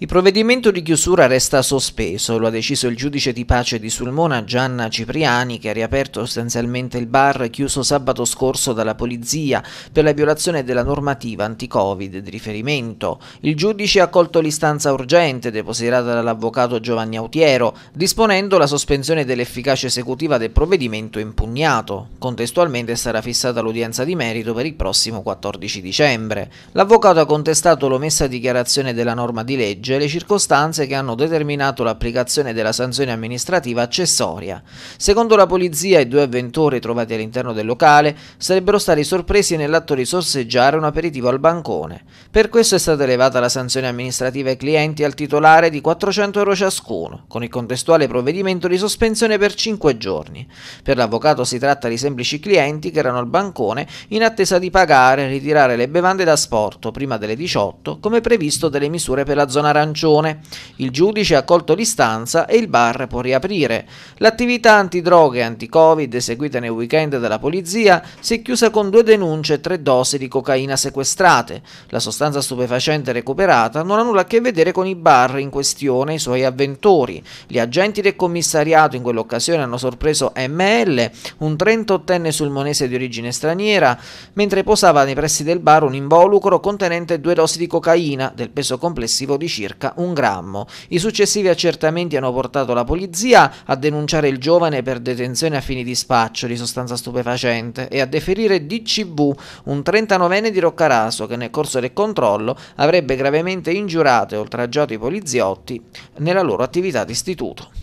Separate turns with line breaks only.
Il provvedimento di chiusura resta sospeso, lo ha deciso il giudice di pace di Sulmona Gianna Cipriani che ha riaperto sostanzialmente il bar chiuso sabato scorso dalla polizia per la violazione della normativa anti-Covid di riferimento. Il giudice ha accolto l'istanza urgente depositata dall'avvocato Giovanni Autiero, disponendo la sospensione dell'efficacia esecutiva del provvedimento impugnato. Contestualmente sarà fissata l'udienza di merito per il prossimo 14 dicembre. L'avvocato ha contestato l'omessa dichiarazione della norma di legge legge le circostanze che hanno determinato l'applicazione della sanzione amministrativa accessoria. Secondo la polizia, i due avventori trovati all'interno del locale sarebbero stati sorpresi nell'atto di sorseggiare un aperitivo al bancone. Per questo è stata elevata la sanzione amministrativa ai clienti al titolare di 400 euro ciascuno, con il contestuale provvedimento di sospensione per 5 giorni. Per l'avvocato si tratta di semplici clienti che erano al bancone in attesa di pagare e ritirare le bevande da sporto prima delle 18, come previsto delle misure per la zona arancione. Il giudice ha accolto l'istanza e il bar può riaprire. L'attività antidroghe e anti-covid eseguita nel weekend dalla polizia si è chiusa con due denunce e tre dosi di cocaina sequestrate. La sostanza stupefacente recuperata non ha nulla a che vedere con i bar in questione e i suoi avventori. Gli agenti del commissariato in quell'occasione hanno sorpreso ML, un 38enne sulmonese di origine straniera, mentre posava nei pressi del bar un involucro contenente due dosi di cocaina del peso complessivo di circa circa un grammo. I successivi accertamenti hanno portato la polizia a denunciare il giovane per detenzione a fini di spaccio di sostanza stupefacente e a deferire DCV, un 39enne di Roccaraso che nel corso del controllo avrebbe gravemente ingiurato e oltraggiato i poliziotti nella loro attività di istituto.